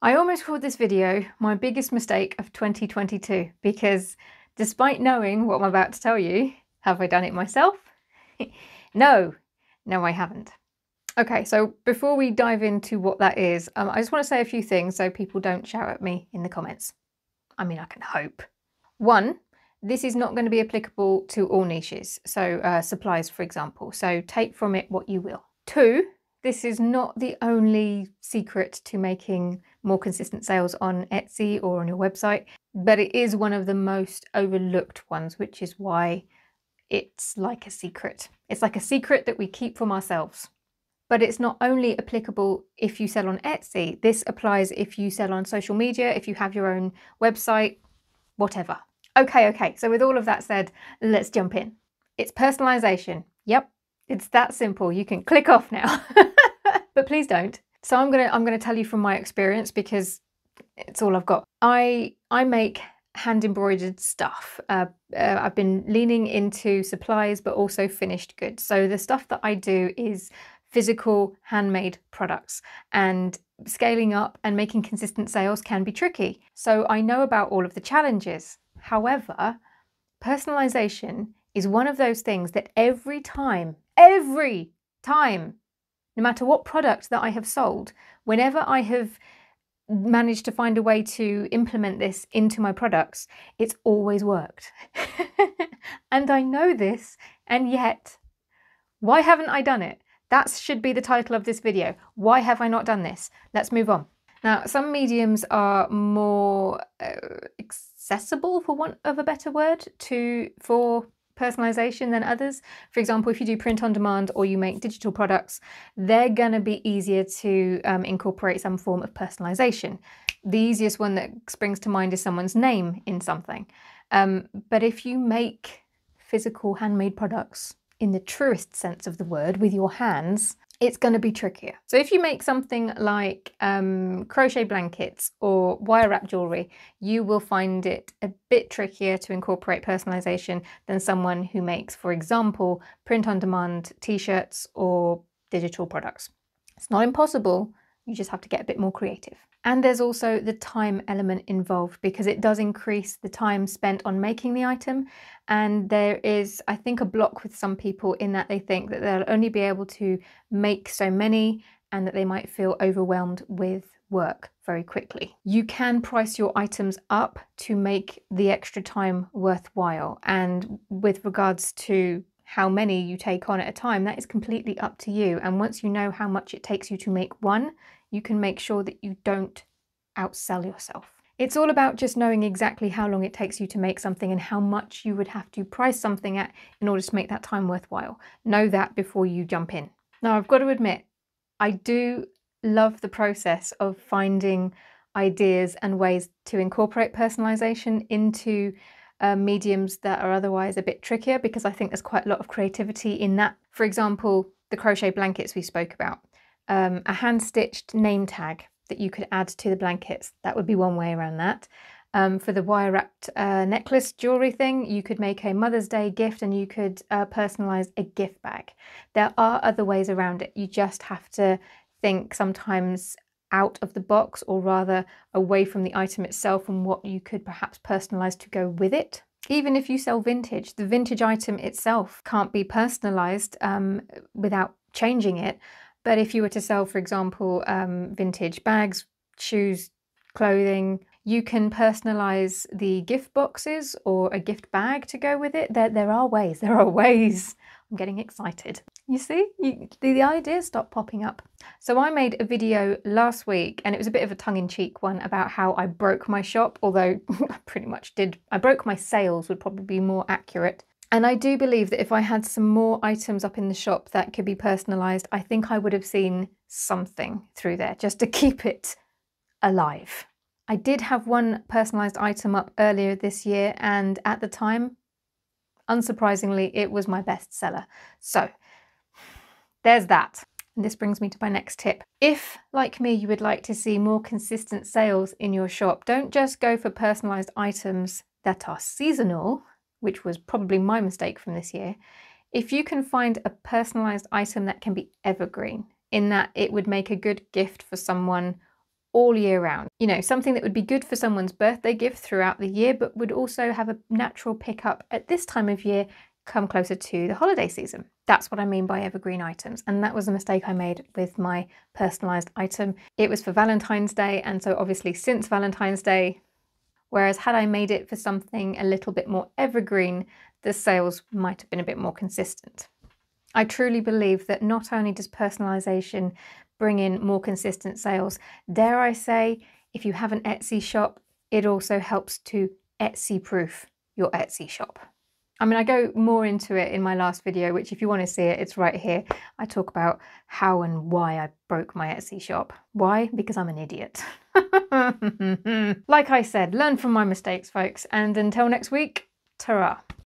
I almost called this video my biggest mistake of 2022 because despite knowing what I'm about to tell you, have I done it myself? no, no, I haven't. Okay, so before we dive into what that is, um, I just want to say a few things so people don't shout at me in the comments. I mean, I can hope. One, this is not going to be applicable to all niches, so uh, supplies, for example, so take from it what you will. Two, this is not the only secret to making more consistent sales on Etsy or on your website, but it is one of the most overlooked ones, which is why it's like a secret. It's like a secret that we keep from ourselves. But it's not only applicable if you sell on Etsy, this applies if you sell on social media, if you have your own website, whatever. Okay, okay, so with all of that said, let's jump in. It's personalization. Yep, it's that simple. You can click off now. but please don't. So I'm gonna I'm gonna tell you from my experience because it's all I've got. I I make hand embroidered stuff. Uh, uh, I've been leaning into supplies, but also finished goods. So the stuff that I do is physical handmade products and scaling up and making consistent sales can be tricky. So I know about all of the challenges. However, personalization is one of those things that every time, every time no matter what product that I have sold, whenever I have managed to find a way to implement this into my products, it's always worked. and I know this, and yet, why haven't I done it? That should be the title of this video. Why have I not done this? Let's move on. Now, some mediums are more uh, accessible, for want of a better word, to for personalization than others. For example, if you do print on demand or you make digital products, they're going to be easier to um, incorporate some form of personalization. The easiest one that springs to mind is someone's name in something. Um, but if you make physical handmade products in the truest sense of the word with your hands, it's going to be trickier. So if you make something like um, crochet blankets or wire wrap jewellery, you will find it a bit trickier to incorporate personalisation than someone who makes, for example, print-on-demand t-shirts or digital products. It's not impossible, you just have to get a bit more creative. And there's also the time element involved because it does increase the time spent on making the item. And there is, I think, a block with some people in that they think that they'll only be able to make so many and that they might feel overwhelmed with work very quickly. You can price your items up to make the extra time worthwhile. And with regards to how many you take on at a time, that is completely up to you. And once you know how much it takes you to make one, you can make sure that you don't outsell yourself. It's all about just knowing exactly how long it takes you to make something and how much you would have to price something at in order to make that time worthwhile. Know that before you jump in. Now, I've got to admit, I do love the process of finding ideas and ways to incorporate personalization into um, mediums that are otherwise a bit trickier because I think there's quite a lot of creativity in that. For example, the crochet blankets we spoke about, um, a hand stitched name tag that you could add to the blankets. That would be one way around that. Um, for the wire wrapped uh, necklace jewelry thing, you could make a Mother's Day gift and you could uh, personalize a gift bag. There are other ways around it. You just have to think sometimes out of the box or rather away from the item itself and what you could perhaps personalize to go with it. Even if you sell vintage, the vintage item itself can't be personalized um, without changing it. But if you were to sell, for example, um, vintage bags, shoes, clothing, you can personalize the gift boxes or a gift bag to go with it. There, there are ways, there are ways. I'm getting excited. You see, you, the, the ideas stop popping up. So I made a video last week and it was a bit of a tongue-in-cheek one about how I broke my shop, although I pretty much did. I broke my sales would probably be more accurate. And I do believe that if I had some more items up in the shop that could be personalised, I think I would have seen something through there just to keep it alive. I did have one personalised item up earlier this year and at the time, unsurprisingly, it was my bestseller. So there's that. And this brings me to my next tip. If, like me, you would like to see more consistent sales in your shop, don't just go for personalised items that are seasonal, which was probably my mistake from this year. If you can find a personalised item that can be evergreen, in that it would make a good gift for someone all year round. You know, something that would be good for someone's birthday gift throughout the year, but would also have a natural pickup at this time of year, come closer to the holiday season. That's what I mean by evergreen items. And that was a mistake I made with my personalized item. It was for Valentine's Day. And so, obviously, since Valentine's Day, whereas had I made it for something a little bit more evergreen, the sales might have been a bit more consistent. I truly believe that not only does personalization bring in more consistent sales, dare I say, if you have an Etsy shop, it also helps to Etsy proof your Etsy shop. I mean, I go more into it in my last video, which if you want to see it, it's right here. I talk about how and why I broke my Etsy shop. Why? Because I'm an idiot. like I said, learn from my mistakes, folks. And until next week, ta -ra.